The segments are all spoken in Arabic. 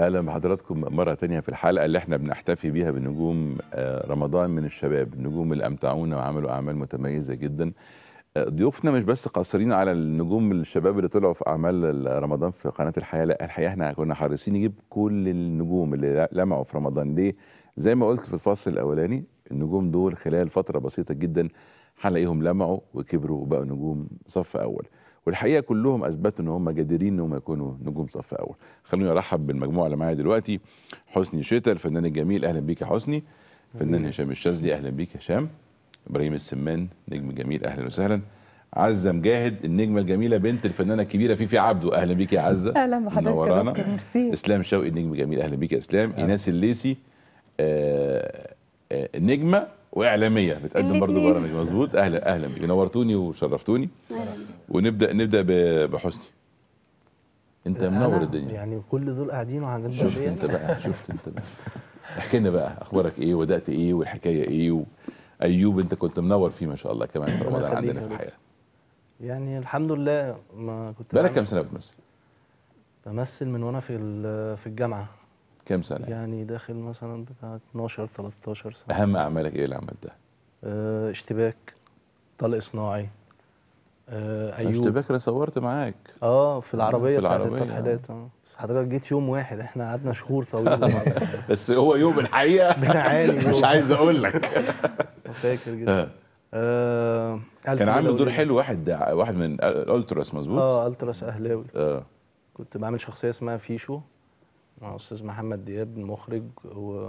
اهلا بحضراتكم مره تانية في الحلقه اللي احنا بنحتفي بيها بنجوم آه، رمضان من الشباب النجوم اللي امتعونا وعملوا اعمال متميزه جدا آه، ضيوفنا مش بس قاصرين على النجوم الشباب اللي طلعوا في اعمال رمضان في قناه الحياه لا الحقيقه احنا كنا حريصين نجيب كل النجوم اللي لمعوا في رمضان ليه زي ما قلت في الفصل الاولاني النجوم دول خلال فتره بسيطه جدا هنلاقيهم لمعوا وكبروا وبقوا نجوم صف اول والحقيقه كلهم اثبتوا ان هم قادرين ان هم يكونوا نجوم صف اول خلوني ارحب بالمجموعه اللي معايا دلوقتي حسني شتا الفنان الجميل اهلا بيك يا حسني فنان هشام الشاذلي اهلا بيك هشام ابراهيم السمان نجم جميل اهلا وسهلا عزه مجاهد النجمه الجميله بنت الفنانه الكبيره فيفي عبده اهلا بيك يا عزه اهلا بحضرتك اسلام شوقي النجم الجميل اهلا بيك يا اسلام أهلا. ايناس الليسي آه آه نجمه واعلاميه بتقدم برضه برامج مظبوط اهلا اهلا بيك نورتوني وشرفتوني أهلا. ونبدا نبدا بحسني انت منور الدنيا يعني كل دول قاعدين وعندنا شفت انت بقى شفت انت بقى احكي لنا بقى اخبارك ايه وبدات ايه والحكايه ايه وايوب انت كنت منور فيه ما شاء الله كمان في رمضان عندنا في الحياه يعني الحمد لله ما كنت بقى كام سنه بتمثل؟ بمثل من وانا في في الجامعه كام سنه؟ يعني داخل مثلا بتاع 12 13 سنه اهم اعمالك ايه اللي عملتها؟ آه، اشتباك طلق صناعي آه، ايوب مش فاكر انا صورت معاك اه في العربيه في العربيه اه بس حضرتك جيت يوم واحد احنا قعدنا شهور طويله بس هو يوم الحقيقه مش عايز اقول لك فاكر جدا آه, آه، كان عامل دور حلو واحد واحد من التراس مظبوط اه التراس اهلاوي اه كنت بعمل شخصيه اسمها فيشو مع استاذ محمد دياب المخرج و...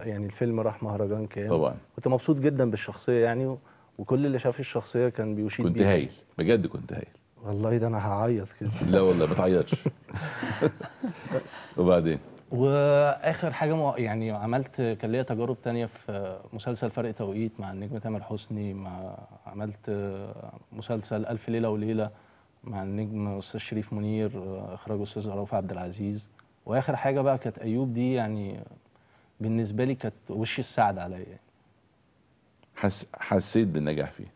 يعني الفيلم راح مهرجان كان طبعا كنت مبسوط جدا بالشخصيه يعني وكل اللي شاف الشخصيه كان بيشيد كنت بيها. هايل بجد كنت هايل والله ده انا هعيط كده لا والله ما تعيطش وبعدين واخر حاجه يعني عملت كان ليا تجارب تانية في مسلسل فرق توقيت مع النجم تامر حسني مع عملت مسلسل الف ليله وليله مع النجم استاذ شريف منير اخراج استاذ رؤوف عبد العزيز واخر حاجه بقى كانت ايوب دي يعني بالنسبه لي كانت وش السعد عليا يعني. حس... حسيت بالنجاح فيه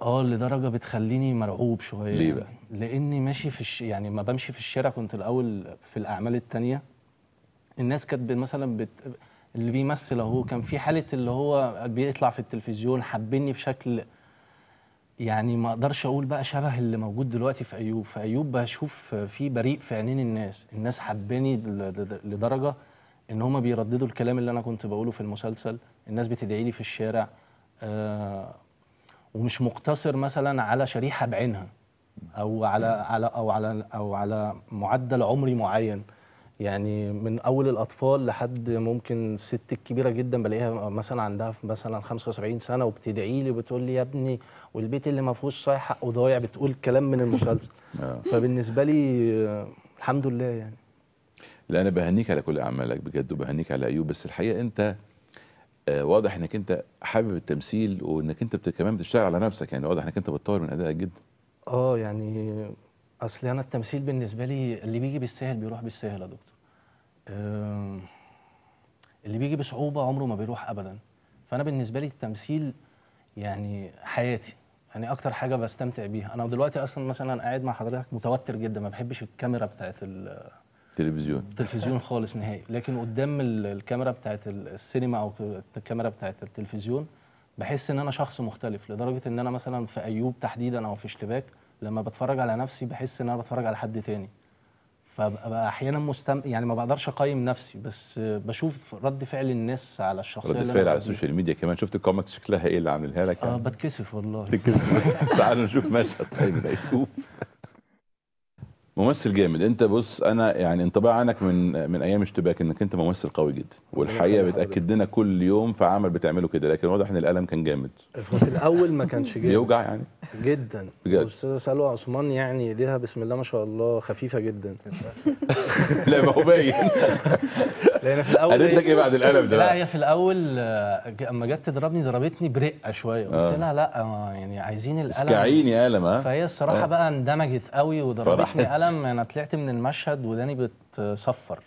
اه لدرجه بتخليني مرعوب شويه ليه يعني. بقى؟ لاني ماشي في الش... يعني ما بمشي في الشارع كنت الاول في الاعمال التانية الناس كانت مثلا بت... اللي بيمثل اهو كان في حاله اللي هو بيطلع في التلفزيون حبني بشكل يعني ما اقدرش اقول بقى شبه اللي موجود دلوقتي في ايوب في ايوب بشوف في بريء في عينين الناس الناس حباني لدرجه ان هما بيرددوا الكلام اللي انا كنت بقوله في المسلسل الناس بتدعي لي في الشارع آه، ومش مقتصر مثلا على شريحه بعينها او على على او على او على معدل عمري معين يعني من اول الاطفال لحد ممكن الست الكبيره جدا بلاقيها مثلا عندها مثلا 75 سنه وبتدعي لي وبتقول لي يا ابني والبيت اللي ما فيهوش صايع حقه ضايع بتقول كلام من المسلسل آه. فبالنسبه لي الحمد لله يعني لا انا بهنيك على كل اعمالك بجد وبهنيك على ايوب بس الحقيقه انت آه، واضح انك انت حابب التمثيل وانك انت كمان بتشتغل على نفسك يعني واضح انك انت بتطور من ادائك جدا اه يعني اصل انا التمثيل بالنسبه لي اللي بيجي بالسهل بيروح بالسهل يا دكتور آه، اللي بيجي بصعوبه عمره ما بيروح ابدا فانا بالنسبه لي التمثيل يعني حياتي يعني اكتر حاجه بستمتع بيها انا دلوقتي اصلا مثلا قاعد مع حضرتك متوتر جدا ما بحبش الكاميرا بتاعت تلفزيون تلفزيون خالص نهائي لكن قدام الكاميرا بتاعت السينما او الكاميرا بتاعت التلفزيون بحس ان انا شخص مختلف لدرجه ان انا مثلا في ايوب تحديدا او في اشتباك لما بتفرج على نفسي بحس ان انا بتفرج على حد تاني فببقى احيانا مستم يعني ما بقدرش اقيم نفسي بس بشوف رد فعل الناس على الشخصيه رد فعل على السوشيال ميديا كمان شفت الكومنت شكلها ايه اللي عاملها لك اه يعني بتكسف والله بتكسف تعالوا نشوف مشهد طيب ايوب ممثل جامد انت بص انا يعني انطباع عنك من من ايام اشتباك انك انت ممثل قوي جدا والحقيقه بتاكد لنا كل يوم في عمل بتعمله كده لكن واضح ان الالم كان جامد في الاول ما كانش جامد بيوجع يعني جدا بجد الاستاذه سلوى عثمان يعني ايديها بسم الله ما شاء الله خفيفه جدا لا ما هو باين لان في الاول قالت لك ايه بعد القلم ده لا هي في الاول آه، اما جت تضربني ضربتني برقه شويه قلت آه. لها لا آه، يعني عايزين القلم اسكعيني قلم ها فهي الصراحه بقى اندمجت قوي وضربتني قلم انا طلعت من المشهد وداني بتصفر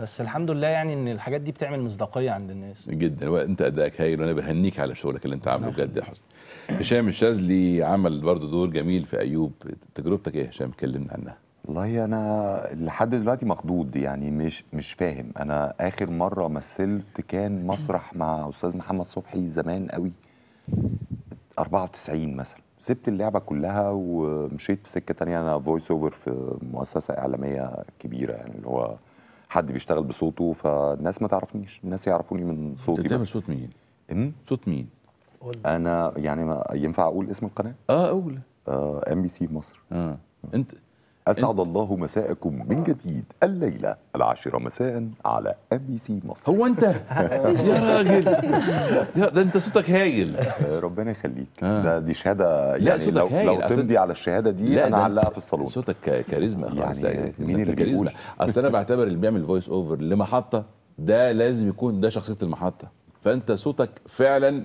بس الحمد لله يعني ان الحاجات دي بتعمل مصداقيه عند الناس جدا وانت ادائك إيه هايل وانا بهنيك على شغلك اللي انت عامله نعم. بجد يا حسن هشام الشاذلي عمل برضه دور جميل في ايوب تجربتك ايه يا هشام كلمنا عنها والله انا لحد دلوقتي مخضوض يعني مش مش فاهم انا اخر مره مثلت كان مسرح مع استاذ محمد صبحي زمان قوي 94 مثلا سبت اللعبه كلها ومشيت في سكه ثانيه انا فويس اوفر في مؤسسه اعلاميه كبيره يعني اللي هو حد بيشتغل بصوته فالناس ما تعرفنيش الناس يعرفوني من صوتي انت بتعمل صوت مين ام صوت مين انا يعني ينفع اقول اسم القناه اه قول ام آه، بي سي مصر اه انت أسعد الله مساءكم من آه. جديد الليلة العاشرة مساء على ام بي سي مصر هو أنت يا راجل يا ده أنت صوتك هايل آه، ربنا يخليك آه. ده دي شهادة يعني لا صوتك لو, هايل. لو تمضي على الشهادة دي أنا أعلقها في الصالون صوتك كاريزما خلاص يعني مين اللي كاريزما أصل أنا بعتبر اللي بيعمل فويس أوفر لمحطة ده لازم يكون ده شخصية المحطة فأنت صوتك فعلا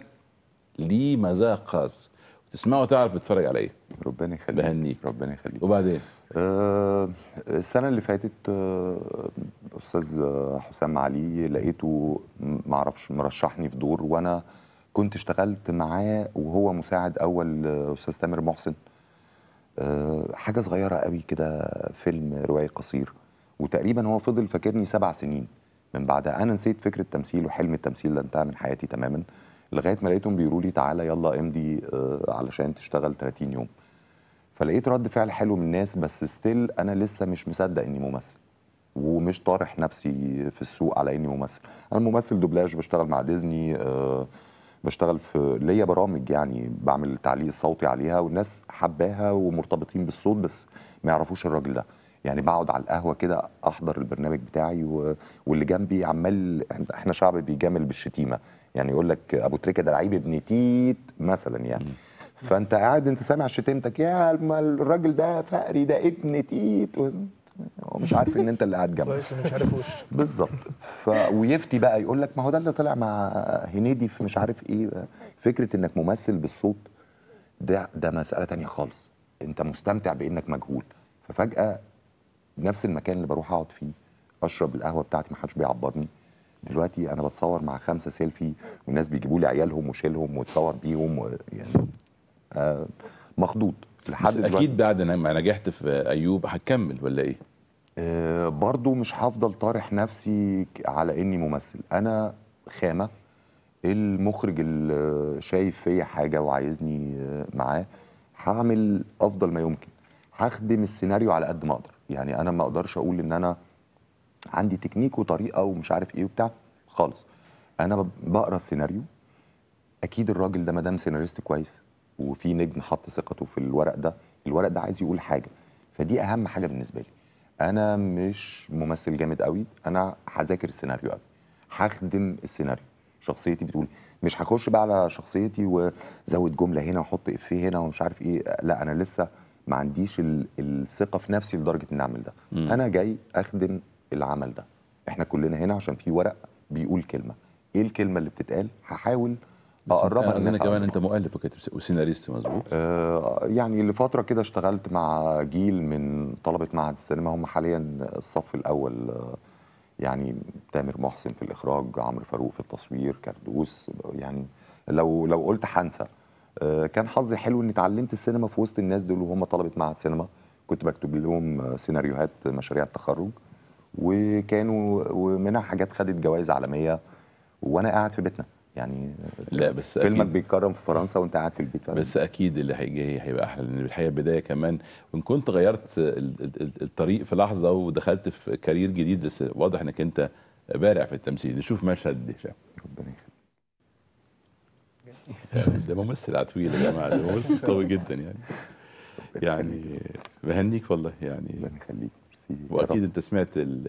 ليه مذاق خاص تسمعه وتعرف تتفرج على ايه ربنا يخليك بهنيك ربنا يخليك وبعدين آه، السنة اللي فاتت آه، أستاذ حسام علي لقيته ما اعرفش مرشحني في دور وأنا كنت اشتغلت معاه وهو مساعد أول أستاذ تامر محسن آه، حاجة صغيرة قوي كده فيلم روائي قصير وتقريبا هو فضل فاكرني سبع سنين من بعدها أنا نسيت فكرة التمثيل وحلم التمثيل ده انتهى من حياتي تماما لغاية ما لقيتهم بيقولوا لي تعالى يلا امضي علشان تشتغل 30 يوم فلقيت رد فعل حلو من الناس بس ستيل انا لسه مش مصدق اني ممثل ومش طارح نفسي في السوق على اني ممثل انا ممثل دوبلاج بشتغل مع ديزني أه بشتغل في ليا برامج يعني بعمل التعليق الصوتي عليها والناس حباها ومرتبطين بالصوت بس ما يعرفوش الراجل ده يعني بقعد على القهوه كده احضر البرنامج بتاعي و... واللي جنبي عمال احنا شعب بيجامل بالشتيمه يعني يقول لك ابو تريكه ده لعيب ابن تيت مثلا يعني م. فانت قاعد انت سامع شتيمتك يا الراجل ده فقري ده ابن تيت هو مش عارف ان انت اللي قاعد جنبه كويس مش عارفوش بالظبط ف... ويفتي بقى يقول لك ما هو ده اللي طلع مع هنيدي في مش عارف ايه فكره انك ممثل بالصوت ده ده مساله تانية خالص انت مستمتع بانك مجهول ففجاه نفس المكان اللي بروح اقعد فيه اشرب القهوه بتاعتي ما حدش بيعبرني دلوقتي انا بتصور مع خمسه سيلفي والناس بيجيبوا لي عيالهم وشيلهم واتصور بيهم و... يعني آه، مخضوض لحد بس اكيد بعد ما نجحت في ايوب هتكمل ولا ايه آه، برضو مش هفضل طارح نفسي على اني ممثل انا خامه المخرج اللي شايف فيا حاجه وعايزني آه، معاه هعمل افضل ما يمكن هخدم السيناريو على قد ما اقدر يعني انا ما اقدرش اقول ان انا عندي تكنيك وطريقه ومش عارف ايه وبتاع خالص انا بقرا السيناريو اكيد الراجل ده مدام سيناريست كويس وفي نجم حط ثقته في الورق ده الورق ده عايز يقول حاجه فدي اهم حاجه بالنسبه لي انا مش ممثل جامد قوي انا هذاكر السيناريو قوي هخدم السيناريو شخصيتي بتقول مش هخش بقى على شخصيتي وزود جمله هنا واحط افيه هنا ومش عارف ايه لا انا لسه ما عنديش الثقه في نفسي لدرجه اني اعمل ده م. انا جاي اخدم العمل ده احنا كلنا هنا عشان في ورق بيقول كلمه ايه الكلمه اللي بتتقال هحاول اقربها انا كمان انت مؤلف وكاتب وسيناريست مظبوط آه يعني لفتره كده اشتغلت مع جيل من طلبه معهد السينما هم حاليا الصف الاول آه، يعني تامر محسن في الاخراج عمرو فاروق في التصوير كردوس يعني لو لو قلت حنسى آه، كان حظي حلو اني اتعلمت السينما في وسط الناس دول وهم طلبه معهد سينما كنت بكتب لهم آه، سيناريوهات مشاريع التخرج وكانوا ومنها حاجات خدت جوائز عالميه وانا قاعد في بيتنا يعني لا بس فيلمك أكيد. بيتكرم في فرنسا وانت قاعد في البيت بس اكيد اللي هيجي هيبقى احلى لان الحقيقه البدايه كمان وان كنت غيرت الطريق في لحظه ودخلت في كارير جديد بس واضح انك انت بارع في التمثيل نشوف مشهد هشام ربنا يخليك يعني ده ممثل عتويل يا جماعه ده ممثل قوي جدا يعني يعني بهنيك والله يعني ربنا يخليك واكيد انت سمعت ال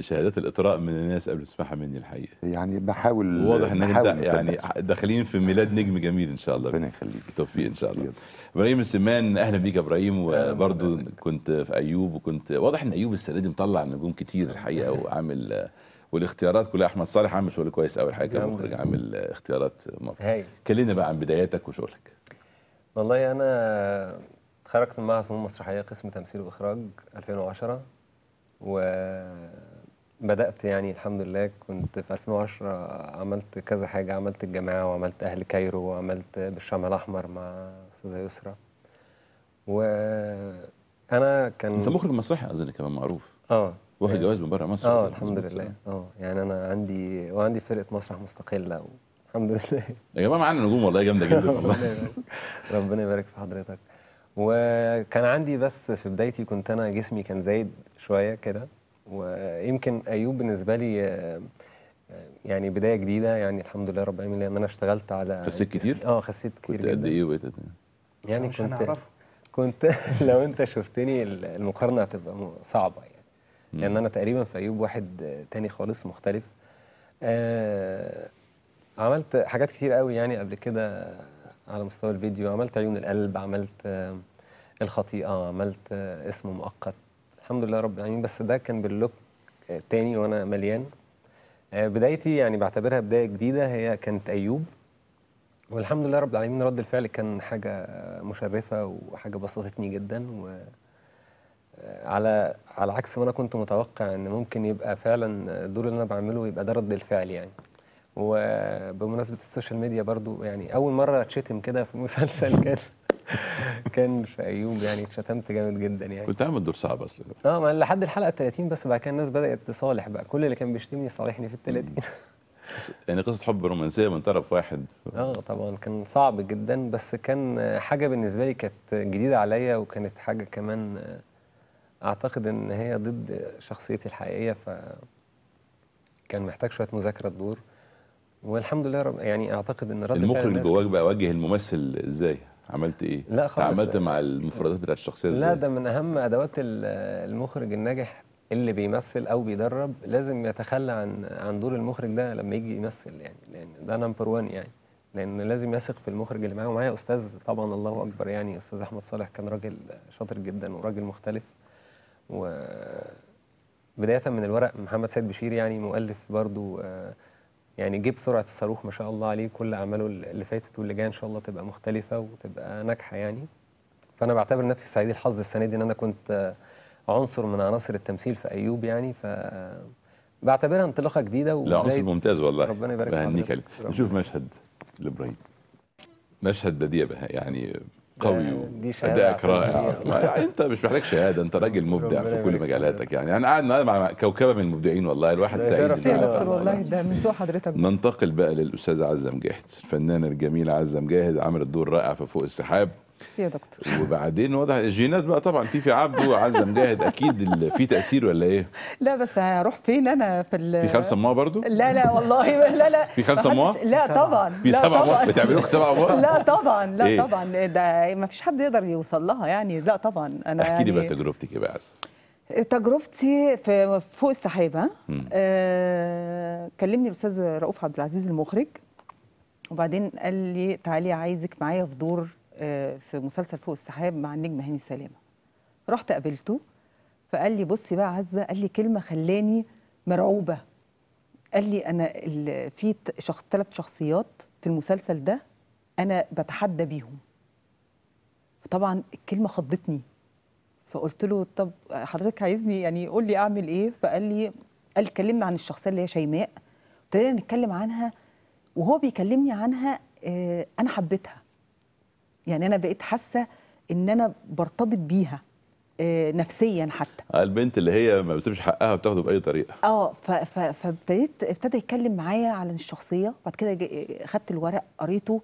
شهادات الاطراء من الناس قبل تسمعها مني الحقيقه يعني بحاول واضح ان انت يعني داخلين في ميلاد نجم جميل ان شاء الله ربنا يخليك بالتوفيق ان شاء الله ابراهيم السمان اهلا بيك يا ابراهيم وبرده كنت في ايوب وكنت واضح ان ايوب السنه دي مطلع نجوم كتير الحقيقه وعامل والاختيارات كلها احمد صالح عامل شغل كويس قوي الحقيقه كمخرج عامل اختيارات مرة كلمنا بقى عن بداياتك وشغلك والله انا اتخرجت من معهد فنون مسرحيه قسم تمثيل واخراج 2010 و بدات يعني الحمد لله كنت في 2010 عملت كذا حاجه عملت الجماعه وعملت اهل كايرو وعملت بالشام الاحمر مع استاذه يسرا وانا كان انت مخرج مسرحي اظن كمان معروف اه واخد جواز من بره مصر اه الحمد لله اه يعني انا عندي وعندي فرقه مسرح مستقله الحمد لله يا جماعه معانا نجوم والله جامده جدا ربنا يبارك في حضرتك وكان عندي بس في بدايتي كنت انا جسمي كان زايد شويه كده ويمكن ايوب بالنسبه لي آه، آه، يعني بدايه جديده يعني الحمد لله رب العالمين ان انا اشتغلت على خسيت كتير؟ اه خسيت كتير كنت قد ايه وقتها؟ إيه؟ يعني مش كنت هنعرف. كنت لو انت شفتني المقارنه هتبقى صعبه يعني لان انا تقريبا في ايوب واحد تاني خالص مختلف آه عملت حاجات كتير قوي يعني قبل كده على مستوى الفيديو عملت عيون القلب عملت آه الخطيئه عملت آه اسم مؤقت الحمد لله رب العالمين بس ده كان باللوك آه، تاني وانا مليان آه، بدايتي يعني بعتبرها بدايه جديده هي كانت ايوب والحمد لله رب العالمين رد الفعل كان حاجه مشرفه وحاجه بسطتني جدا و آه، على على عكس ما انا كنت متوقع ان ممكن يبقى فعلا الدور اللي انا بعمله يبقى ده رد الفعل يعني وبمناسبه السوشيال ميديا برضو يعني اول مره اتشتم كده في مسلسل كان كان في ايوب يعني اتشتمت جامد جدا يعني كنت عامل دور صعب اصلا اه ما لحد الحلقه 30 بس بعد كده الناس بدات تصالح بقى كل اللي كان بيشتمني صالحني في ال 30 يعني قصه حب رومانسيه من طرف واحد اه طبعا كان صعب جدا بس كان حاجه بالنسبه لي كانت جديده عليا وكانت حاجه كمان آه، اعتقد ان هي ضد شخصيتي الحقيقيه ف كان محتاج شويه مذاكره الدور والحمد لله رب يعني اعتقد ان رد المخرج جواك بقى واجه الممثل ازاي عملت ايه؟ لا خالص تعاملت مع المفردات بتاعت الشخصيه ازاي؟ لا ده من اهم ادوات المخرج الناجح اللي بيمثل او بيدرب لازم يتخلى عن عن دور المخرج ده لما يجي يمثل يعني لان ده نمبر 1 يعني لان لازم يثق في المخرج اللي معاه ومعايا استاذ طبعا الله اكبر يعني استاذ احمد صالح كان راجل شاطر جدا وراجل مختلف وبدايه من الورق محمد سيد بشير يعني مؤلف برضو آه يعني جه بسرعه الصاروخ ما شاء الله عليه كل اعماله اللي فاتت واللي جايه ان شاء الله تبقى مختلفه وتبقى ناجحه يعني فانا بعتبر نفسي سعيد الحظ السنه دي ان انا كنت عنصر من عناصر التمثيل في ايوب يعني ف بعتبرها انطلاقه جديده لا عنصر ممتاز والله ربنا يبارك فيك نشوف مشهد لابراهيم مشهد بديع يعني قوي يعني ادائك رائع انت مش محتاج شهاده انت راجل مبدع في كل مجالاتك يعني انا قاعد مع كوكبه من المبدعين والله الواحد سعيد والله ده من حضرتك ننتقل بقى للاستاذه عزه مجاهد الفنانه الجميله عزه مجاهد عملت دور رائع في فوق السحاب يا دكتور وبعدين واضح الجينات بقى طبعا في في عبده وعزه مجاهد اكيد في تاثير ولا ايه؟ لا بس هروح فين انا في ال... في خمسه امواه برضو؟ لا لا والله لا لا في خمسه امواه؟ لا طبعا في سبعه امواه بتعملوا لك سبعه امواه؟ لا طبعا لا إيه؟ طبعا إيه ده ما فيش حد يقدر يوصل لها يعني لا طبعا انا احكي لي يعني... بقى تجربتك ايه بقى عزه تجربتي في فوق السحابه آه كلمني الاستاذ رؤوف عبد العزيز المخرج وبعدين قال لي تعالي عايزك معايا في دور آه، في مسلسل فوق السحاب مع النجم هاني سلامه رحت قابلته فقال لي بصي بقى عزه قال لي كلمه خلاني مرعوبه قال لي انا في شخص ثلاث شخصيات في المسلسل ده انا بتحدى بيهم فطبعا الكلمه خضتني فقلت له طب حضرتك عايزني يعني قول لي اعمل ايه فقال لي قال كلمنا عن الشخصيه اللي هي شيماء ابتدينا نتكلم عنها وهو بيكلمني عنها آه، انا حبيتها يعني انا بقيت حاسه ان انا برتبط بيها آه، نفسيا حتى آه، البنت اللي هي ما بتسيبش حقها وبتاخده باي طريقه اه فابتديت ابتدى يتكلم معايا عن الشخصيه بعد كده خدت الورق قريته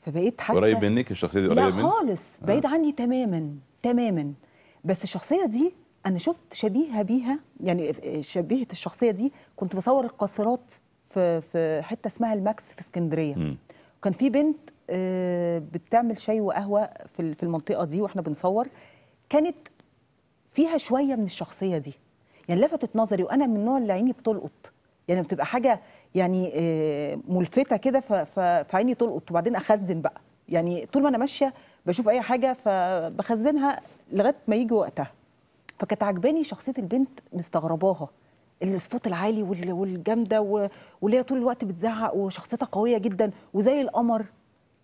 فبقيت حاسه قريب منك الشخصيه دي قريبه منك لا خالص آه. بعيد آه. عني تماما تماما بس الشخصيه دي انا شفت شبيهه بيها يعني شبيهه الشخصيه دي كنت بصور القاصرات في في حته اسمها الماكس في اسكندريه وكان في بنت آه، بتعمل شاي وقهوه في المنطقه دي واحنا بنصور كانت فيها شويه من الشخصيه دي يعني لفتت نظري وانا من النوع اللي عيني بتلقط يعني بتبقى حاجه يعني آه، ملفته كده فعيني تلقط وبعدين اخزن بقى يعني طول ما انا ماشيه بشوف اي حاجه فبخزنها لغايه ما يجي وقتها فكانت عجباني شخصيه البنت مستغرباها الصوت العالي والجامده واللي هي طول الوقت بتزعق وشخصيتها قويه جدا وزي القمر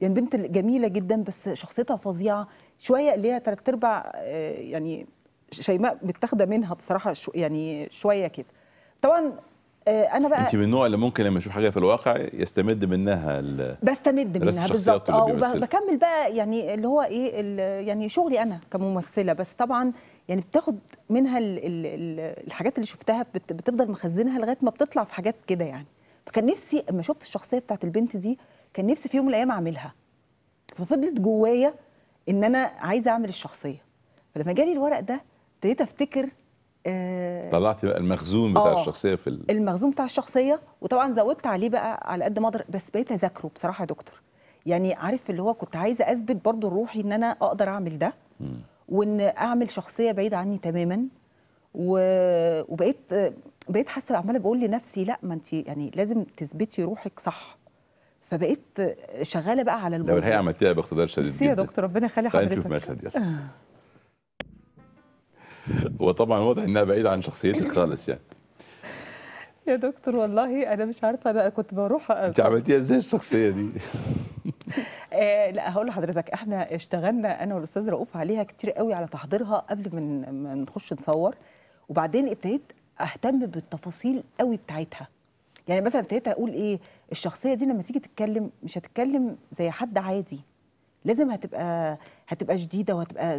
يعني بنت جميله جدا بس شخصيتها فظيعه شويه اللي هي ثلاث ارباع آه، يعني شيماء متاخده منها بصراحه شو يعني شويه كده طبعا آه، انا بقى انت من النوع اللي ممكن لما يشوف حاجه في الواقع يستمد منها بستمد منها بالظبط اه وبكمل بقى يعني اللي هو ايه يعني شغلي انا كممثله بس طبعا يعني بتاخد منها الـ الـ الـ الحاجات اللي شفتها بتفضل مخزنها لغايه ما بتطلع في حاجات كده يعني فكان نفسي اما شفت الشخصيه بتاعت البنت دي كان نفسي في يوم من الايام اعملها ففضلت جوايا ان انا عايزه اعمل الشخصيه فلما جالي الورق ده ابتديت افتكر آه طلعت بقى المخزون بتاع آه الشخصيه في ال... المخزون بتاع الشخصيه وطبعا زودت عليه بقى على قد ما اقدر بس بقيت اذاكره بصراحه يا دكتور يعني عارف اللي هو كنت عايزه اثبت برضو لروحي ان انا اقدر اعمل ده وان اعمل شخصيه بعيده عني تماما و... وبقيت بقيت حاسه عماله بقول لنفسي لا ما انت يعني لازم تثبتي روحك صح فبقيت شغاله بقى على الموضوع لو الحقيقه عملتيها باقتدار شديد جدا يا دكتور ربنا يخلي حضرتك نشوف مشهد يلا وطبعا واضح انها بعيده عن شخصيتك خالص يعني يا دكتور والله انا مش عارفه انا كنت بروح انت عملتيها ازاي الشخصيه دي آه لا هقول لحضرتك احنا اشتغلنا انا والاستاذ رؤوف عليها كتير قوي على تحضيرها قبل ما نخش نصور وبعدين ابتديت اهتم بالتفاصيل قوي بتاعتها يعني مثلا ابتديت اقول ايه الشخصيه دي لما تيجي تتكلم مش هتتكلم زي حد عادي لازم هتبقى هتبقى شديده وهتبقى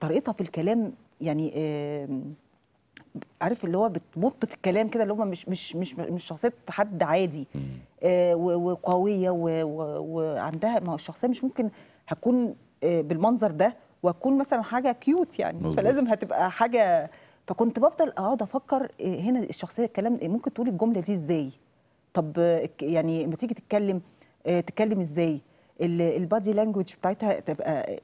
طريقتها في الكلام يعني عارف اللي هو بتمط في الكلام كده اللي هم مش مش مش مش شخصيه حد عادي آه، وقويه وعندها ما هو الشخصيه مش ممكن هتكون آه، بالمنظر ده واكون مثلا حاجه كيوت يعني مزبوط. فلازم هتبقى حاجه فكنت بفضل اقعد افكر إيه، هنا الشخصيه الكلام إيه، ممكن تقول الجمله دي ازاي طب يعني لما تيجي تتكلم آه، تتكلم ازاي البادي لانجوج بتاعتها تبقى آه،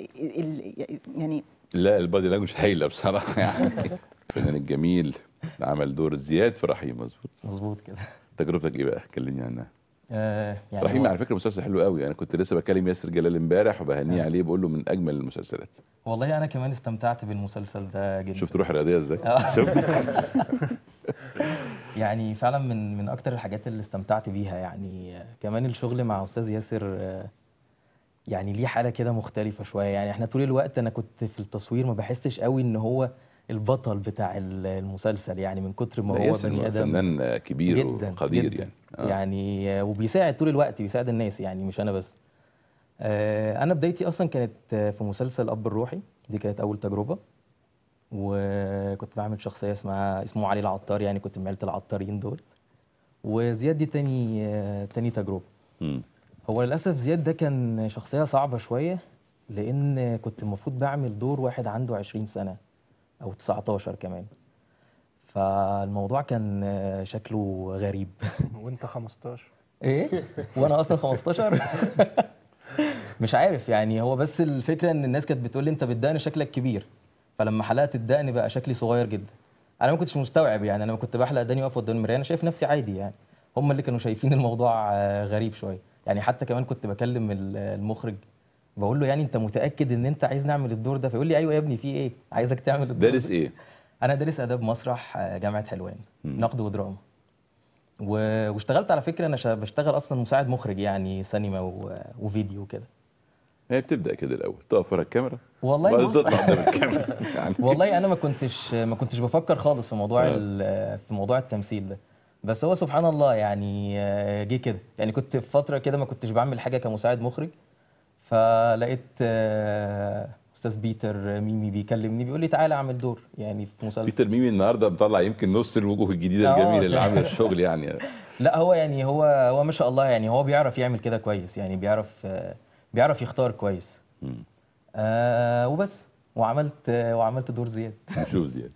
يعني لا البادي لانجوج هايله بصراحه يعني الفنان الجميل عمل دور زياد في رحيم مظبوط مظبوط كده تجربتك ايه بقى كلمني عنها آه يعني رحيم على فكره مسلسل حلو قوي انا كنت لسه بكلم ياسر جلال امبارح وبهنيه آه. عليه بقول له من اجمل المسلسلات والله انا كمان استمتعت بالمسلسل ده جدا شفت روح الرياضيه ازاي آه. يعني فعلا من من اكتر الحاجات اللي استمتعت بيها يعني كمان الشغل مع استاذ ياسر آه، يعني ليه حاله كده مختلفه شويه يعني احنا طول الوقت انا كنت في التصوير ما بحسش قوي ان هو البطل بتاع المسلسل يعني من كتر ما هو بني ادم فنان كبير جدا وقدير جداً يعني آه. يعني وبيساعد طول الوقت بيساعد الناس يعني مش انا بس آه، انا بدايتي اصلا كانت في مسلسل اب الروحي دي كانت اول تجربه وكنت بعمل شخصيه اسمها اسمه علي العطار يعني كنت من عيله العطارين دول وزياد دي تاني آه، تاني تجربه م. هو للاسف زياد ده كان شخصيه صعبه شويه لان كنت المفروض بعمل دور واحد عنده 20 سنه او 19 كمان فالموضوع كان شكله غريب وانت 15 ايه وانا اصلا 15 مش عارف يعني هو بس الفكره ان الناس كانت بتقول لي انت بالدقن شكلك كبير فلما حلقت الدقن بقى شكلي صغير جدا انا ما كنتش مستوعب يعني انا كنت بحلق دقني واقف قدام المرايه انا شايف نفسي عادي يعني هم اللي كانوا شايفين الموضوع آه، غريب شويه يعني حتى كمان كنت بكلم المخرج بقول له يعني انت متاكد ان انت عايز نعمل الدور ده فيقول لي ايوه يا ابني في ايه عايزك تعمل الدور دارس ايه انا دارس اداب مسرح آه، جامعه حلوان نقد ودراما و... واشتغلت على فكره انا ش... بشتغل اصلا مساعد مخرج يعني سينما و... وفيديو كده هي بتبدا كده الاول تقف ورا الكاميرا والله بص الكاميرا يعني. والله انا ما كنتش ما كنتش بفكر خالص في موضوع آه. ال... في موضوع التمثيل ده بس هو سبحان الله يعني آه، جه كده يعني كنت في فتره كده ما كنتش بعمل حاجه كمساعد مخرج فلقيت آه، استاذ بيتر ميمي بيكلمني بيقول لي تعالى اعمل دور يعني في مسلسل بيتر ميمي النهارده مطلع يمكن نص الوجوه الجديده اه الجميله اللي عامله الشغل يعني لا هو يعني هو هو ما شاء الله يعني هو بيعرف يعمل كده كويس يعني بيعرف آه، بيعرف يختار كويس آه وبس وعملت وعملت دور زياد شوف زياد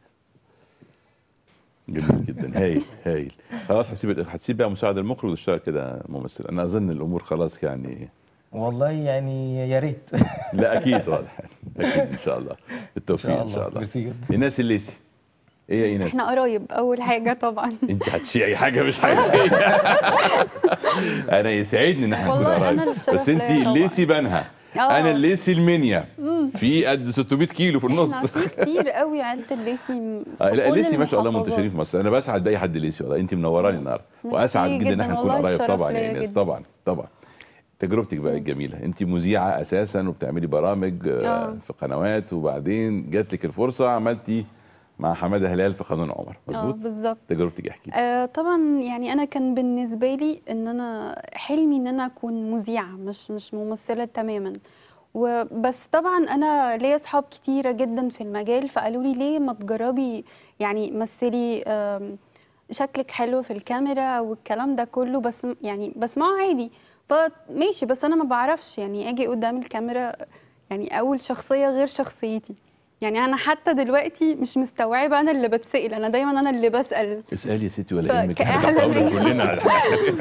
جميل جدا هايل هايل خلاص هتسيب هتسيب بقى مساعد المخرج وتشتغل كده ممثل انا اظن الامور خلاص يعني والله يعني يا ريت لا اكيد واضح اكيد ان شاء الله بالتوفيق ان شاء الله, الله. ميرسي ايناس الليسي ايه يا ايناس احنا قرايب اول حاجه طبعا انت هتشيعي حاجه مش حاجه انا يسعدني ان احنا نكون قرايب بس انت الليسي بنها أوه. انا الليسي المنيا في قد 600 كيلو في النص في كتير قوي عند الليسي آه، لا الليسي ما شاء الله منتشرين في مصر انا بسعد باي حد ليسي والله انت منوراني النهارده واسعد جدا ان احنا نكون قرايب طبعا يا ايناس طبعا طبعا تجربتك بقى الجميله انت مذيعه اساسا وبتعملي برامج آه،, آه. في قنوات وبعدين جات لك الفرصه عملتي مع حماده هلال في قانون عمر مظبوط آه، بالظبط تجربتك احكي آه طبعا يعني انا كان بالنسبه لي ان انا حلمي ان انا اكون مذيعه مش مش ممثله تماما وبس طبعا انا ليا اصحاب كتيره جدا في المجال فقالوا لي ليه ما تجربي يعني مثلي شكلك حلو في الكاميرا والكلام ده كله بس يعني بسمعه عادي ماشي بس انا ما بعرفش يعني اجي قدام الكاميرا يعني اول شخصيه غير شخصيتي يعني انا حتى دلوقتي مش مستوعبه انا اللي بتسال انا دايما انا اللي بسال اسالي يا ستي ولا يهمك كلنا على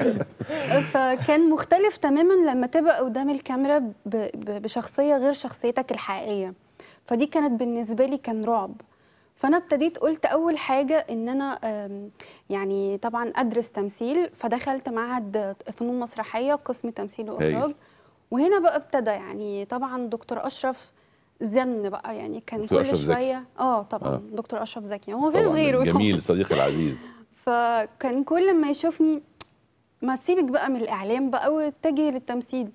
فكان مختلف تماما لما تبقى قدام الكاميرا بشخصيه غير شخصيتك الحقيقيه فدي كانت بالنسبه لي كان رعب فانا ابتديت قلت اول حاجه ان انا يعني طبعا ادرس تمثيل فدخلت معهد فنون مسرحيه قسم تمثيل واخراج وهنا بقى ابتدى يعني طبعا دكتور اشرف زن بقى يعني كان كل شويه زكي. اه طبعا آه. دكتور اشرف زكي هو فيش غيره جميل صديقي العزيز فكان كل ما يشوفني ما سيبك بقى من الاعلام بقى واتجه للتمثيل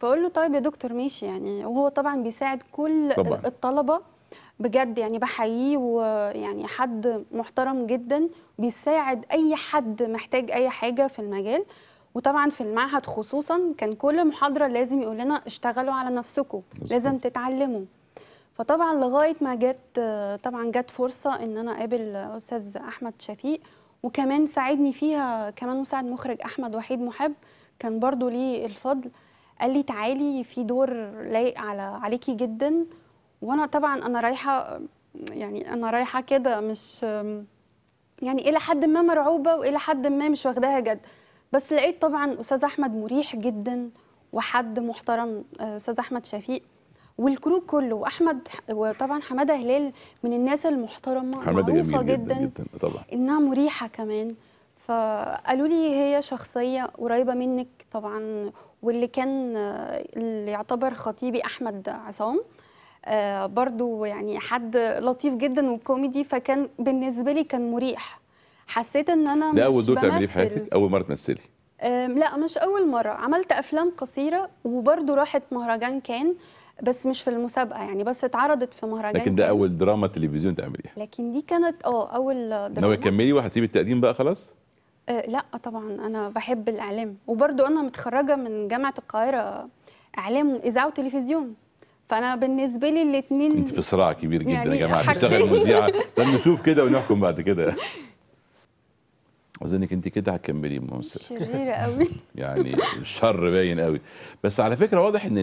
فاقول له طيب يا دكتور ماشي يعني وهو طبعا بيساعد كل طبعًا. الطلبه بجد يعني بحييه ويعني حد محترم جدا بيساعد اي حد محتاج اي حاجه في المجال وطبعا في المعهد خصوصا كان كل محاضره لازم يقول لنا اشتغلوا على نفسكم لازم تتعلموا فطبعا لغايه ما جت طبعا جت فرصه ان انا اقابل استاذ احمد شفيق وكمان ساعدني فيها كمان مساعد مخرج احمد وحيد محب كان برضو ليه الفضل قال لي تعالي في دور لايق على عليكي جدا وانا طبعا انا رايحه يعني انا رايحه كده مش يعني الى حد ما مرعوبه والى حد ما مش واخداها جد بس لقيت طبعا استاذ احمد مريح جدا وحد محترم استاذ احمد شفيق والكرو كله واحمد وطبعا حماده هلال من الناس المحترمه حماده جميل جدا, جدا, جدا طبعا انها مريحه كمان فقالوا لي هي شخصيه قريبه منك طبعا واللي كان اللي يعتبر خطيبي احمد عصام آه، برضو يعني حد لطيف جدا وكوميدي فكان بالنسبه لي كان مريح حسيت ان انا ده اول دور تعمليه في حياتك اول مره تمثلي لا مش اول مره عملت افلام قصيره وبرضو راحت مهرجان كان بس مش في المسابقه يعني بس اتعرضت في مهرجان لكن ده اول دراما تلفزيون تعمليها لكن دي كانت اه اول دراما ناويه تكملي وهتسيبي التقديم بقى خلاص آه لا طبعا انا بحب الاعلام وبرضو انا متخرجه من جامعه القاهره اعلام اذاعه وتلفزيون فانا بالنسبه لي الاثنين انت في صراع كبير جدا يعني يا جماعه بتشتغل مذيعه طب نشوف كده ونحكم بعد كده اظنك انت كده هتكملي ممثله شريره قوي يعني الشر باين قوي بس على فكره واضح ان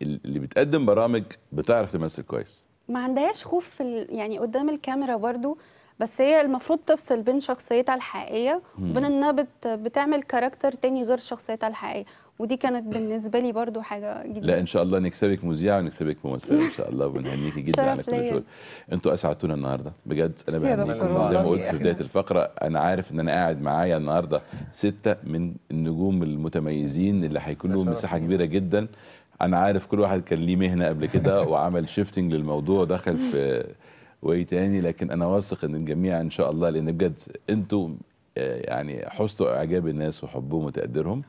اللي بتقدم برامج بتعرف تمثل كويس ما عندهاش خوف في يعني قدام الكاميرا برضو بس هي المفروض تفصل بين شخصيتها الحقيقيه وبين انها بت بتعمل كاركتر تاني غير شخصيتها الحقيقيه ودي كانت بالنسبه لي برضو حاجه جديده لا ان شاء الله نكسبك مذيعه ونكسبك ممثله ان شاء الله ونهنيكي جدا على كل شغل انتوا اسعدتونا النهارده بجد انا بهنيكم زي ما قلت في بدايه الفقره انا عارف ان انا قاعد معايا النهارده سته من النجوم المتميزين اللي هيكون لهم مساحه كبيره جدا انا عارف كل واحد كان ليه مهنه قبل كده وعمل شيفتنج للموضوع دخل في وي تاني لكن انا واثق ان الجميع ان شاء الله لان بجد انتوا يعني حسن اعجاب الناس وحبهم وتقديرهم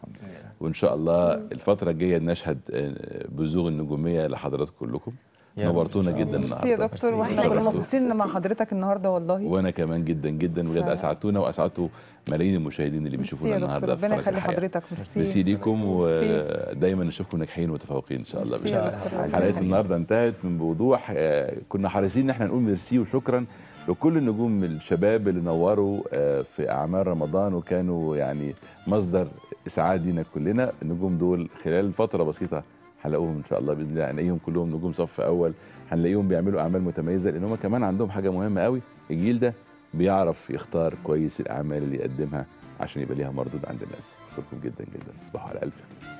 وان شاء الله الفتره الجايه نشهد آه، بزوغ النجوميه لحضراتكم كلكم نورتونا جدا النهارده يا دكتور واحنا كنا مبسوطين مع حضرتك النهارده والله وانا كمان جدا جدا بجد اسعدتونا واسعدتوا ملايين المشاهدين اللي بيشوفونا النهارده في ربنا يخلي حضرتك ميرسي ميرسي ليكم ودايما نشوفكم ناجحين متفوقين ان شاء الله باذن الله حلقه النهارده انتهت من بوضوح آه، كنا حريصين ان احنا نقول ميرسي وشكرا لكل النجوم الشباب اللي نوروا آه، في اعمال رمضان وكانوا يعني مصدر اسعاد لينا كلنا النجوم دول خلال فتره بسيطه هنلاقوهم ان شاء الله باذن الله هنلاقيهم كلهم نجوم صف اول هنلاقيهم بيعملوا اعمال متميزه لان هم كمان عندهم حاجه مهمه قوي الجيل ده بيعرف يختار كويس الاعمال اللي يقدمها عشان يبقى ليها مردود عند الناس اشكركم جدا جدا تصبحوا على الف خير